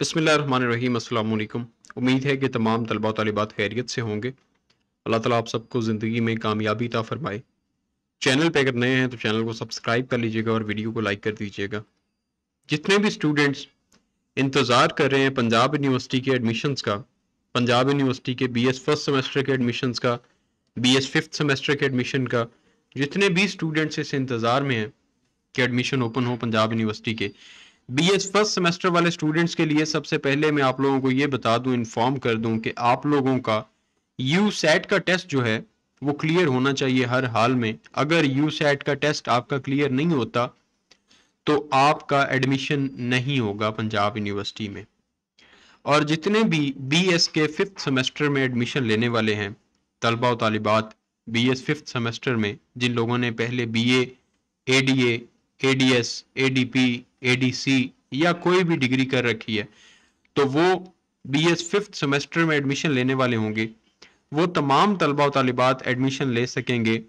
बसमीम अल्लाम उम्मीद है कि तमाम तलबा तलबात खैरियत से होंगे अल्लाह ताला आप सबको ज़िंदगी में कामयाबी ता फरमाए चैनल पे अगर नए हैं तो चैनल को सब्सक्राइब कर लीजिएगा और वीडियो को लाइक कर दीजिएगा जितने भी स्टूडेंट्स इंतज़ार कर रहे हैं पंजाब यूनिवर्सिटी के एडमिशन्स का पंजाब यूनिवर्सिटी के बी एस फर्स्ट सेमेस्टर के एडमिशन्स का बी एस फिफ्थ सेमेस्टर के एडमिशन का जितने भी स्टूडेंट्स इस इंतज़ार में हैं कि एडमिशन ओपन हो पंजाब यूनिवर्सिटी के बी एस फर्स्ट सेमेस्टर वाले स्टूडेंट्स के लिए सबसे पहले मैं आप लोगों को ये बता दूं इन्फॉर्म कर दूं कि आप लोगों का यू सेट का टेस्ट जो है वो क्लियर होना चाहिए हर हाल में अगर यू सेट का टेस्ट आपका क्लियर नहीं होता तो आपका एडमिशन नहीं होगा पंजाब यूनिवर्सिटी में और जितने भी बी एस के फिफ्थ सेमेस्टर में एडमिशन लेने वाले हैं तलबा वालिबात बी एस फिफ्थ सेमेस्टर में जिन लोगों ने पहले B A D A D S A D P ADC या कोई भी डिग्री कर रखी है तो वो बी एस फिफ्थ सेमेस्टर में एडमिशन लेने वाले होंगे वो तमाम तलबा तलबात एडमिशन ले सकेंगे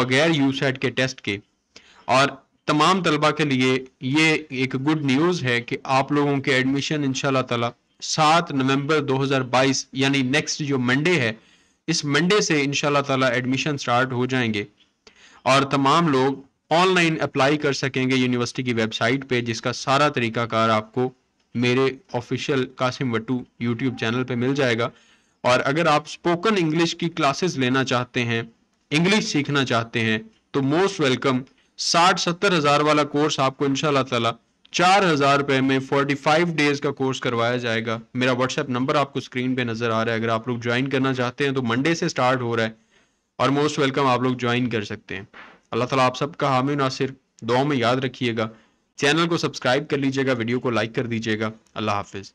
बगैर यू सेट के टेस्ट के और तमाम तलबा के लिए ये एक गुड न्यूज़ है कि आप लोगों के एडमिशन इन तला सात नवंबर 2022 यानी नेक्स्ट जो मंडे है इस मंडे से इन तला एडमिशन स्टार्ट हो जाएंगे और तमाम लोग ऑनलाइन अप्लाई कर सकेंगे यूनिवर्सिटी की वेबसाइट पे जिसका सारा तरीकाकार आपको मेरे official Qasim Wattoo YouTube channel पे मिल जाएगा और अगर आप स्पोकन इंग्लिश की क्लासेस लेना चाहते हैं इंग्लिश सीखना चाहते हैं तो मोस्ट वेलकम साठ सत्तर हज़ार वाला कोर्स आपको इनशाला तला चार हज़ार रुपए में फोर्टी फाइव डेज़ का कोर्स करवाया जाएगा मेरा व्हाट्सएप नंबर आपको स्क्रीन पे नज़र आ रहा है अगर आप लोग ज्वाइन करना चाहते हैं तो मंडे से स्टार्ट हो रहा है और मोस्ट वेलकम आप लोग ज्वाइन कर सकते हैं अल्लाह ताला आप सबका हामी नासिर दुआ में याद रखिएगा चैनल को सब्सक्राइब कर लीजिएगा वीडियो को लाइक कर दीजिएगा अल्लाह हाफिज़